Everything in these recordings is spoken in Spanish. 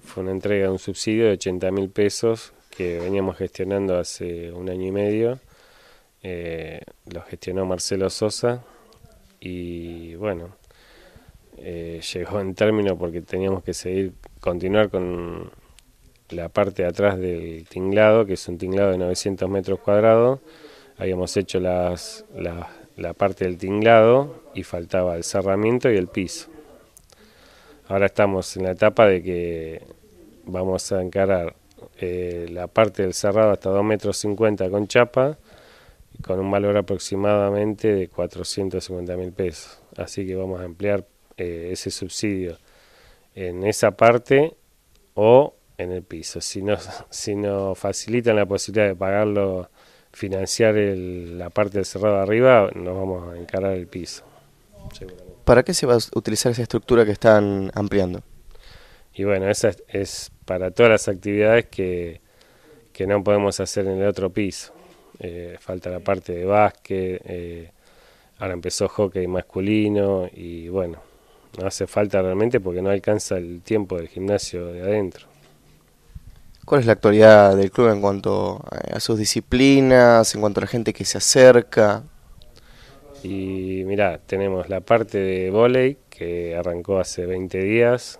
Fue una entrega de un subsidio de 80 mil pesos que veníamos gestionando hace un año y medio. Eh, lo gestionó Marcelo Sosa y bueno, eh, llegó en término porque teníamos que seguir, continuar con la parte de atrás del tinglado, que es un tinglado de 900 metros cuadrados. Habíamos hecho la parte del tinglado y faltaba el cerramiento y el piso. Ahora estamos en la etapa de que vamos a encarar eh, la parte del cerrado hasta 2 metros con chapa, con un valor aproximadamente de 450 mil pesos. Así que vamos a emplear eh, ese subsidio en esa parte o en el piso. Si nos, si facilitan la posibilidad de pagarlo, financiar la parte del cerrado arriba, nos vamos a encarar el piso. ¿para qué se va a utilizar esa estructura que están ampliando? Y bueno, esa es, para todas las actividades que, no podemos hacer en el otro piso. Eh, falta la parte de básquet, eh, ahora empezó hockey masculino y bueno, no hace falta realmente porque no alcanza el tiempo del gimnasio de adentro. ¿Cuál es la actualidad del club en cuanto a sus disciplinas, en cuanto a la gente que se acerca? Y mirá, tenemos la parte de volei que arrancó hace 20 días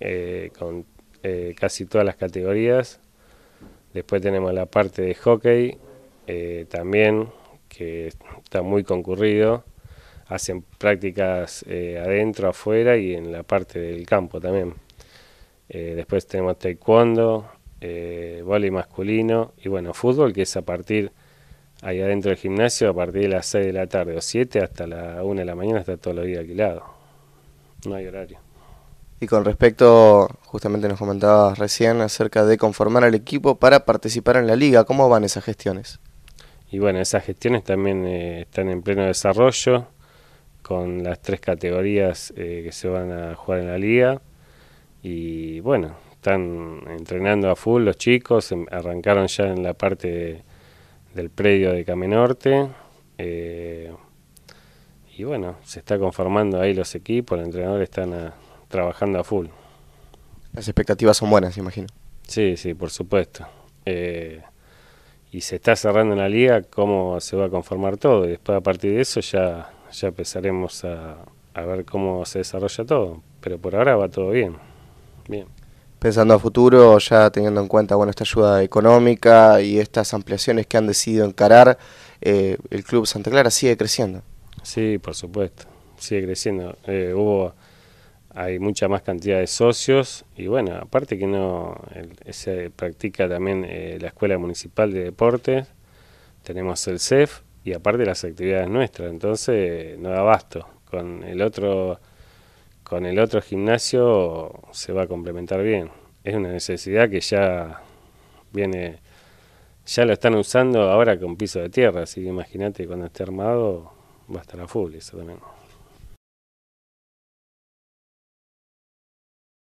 eh, con eh, casi todas las categorías. Después tenemos la parte de hockey eh, también que está muy concurrido. Hacen prácticas adentro, afuera y en la parte del campo también. después tenemos taekwondo, volei masculino y bueno, fútbol que es a partir ahí adentro del gimnasio a partir de las 6 de la tarde o 7 hasta la 1 de la mañana está todo el día alquilado. No hay horario. Y con respecto, justamente nos comentabas recién acerca de conformar al equipo para participar en la liga, ¿cómo van esas gestiones? Y bueno, esas gestiones también eh, están en pleno desarrollo con las tres categorías eh, que se van a jugar en la liga. Y bueno, están entrenando a full los chicos, em, arrancaron ya en la parte de del predio de Camenorte. Eh, y bueno, se está conformando ahí los equipos, el entrenadores están trabajando a full. Las expectativas son buenas, imagino. Sí, sí, por supuesto. Eh, y se está cerrando en la liga cómo se va a conformar todo. Y después a partir de eso ya, ya empezaremos a, a ver cómo se desarrolla todo. Pero por ahora va todo bien. Bien pensando a futuro, ya teniendo en cuenta bueno, esta ayuda económica y estas ampliaciones que han decidido encarar, eh, el Club Santa Clara sigue creciendo. Sí, por supuesto, sigue creciendo. Eh, hubo, hay mucha más cantidad de socios y bueno, aparte que no se practica también eh, la Escuela Municipal de Deportes, tenemos el CEF y aparte las actividades nuestras, entonces no da abasto con el otro con el otro gimnasio se va a complementar bien. Es una necesidad que ya viene, ya lo están usando ahora con piso de tierra, así que imagínate cuando esté armado va a estar a full eso también.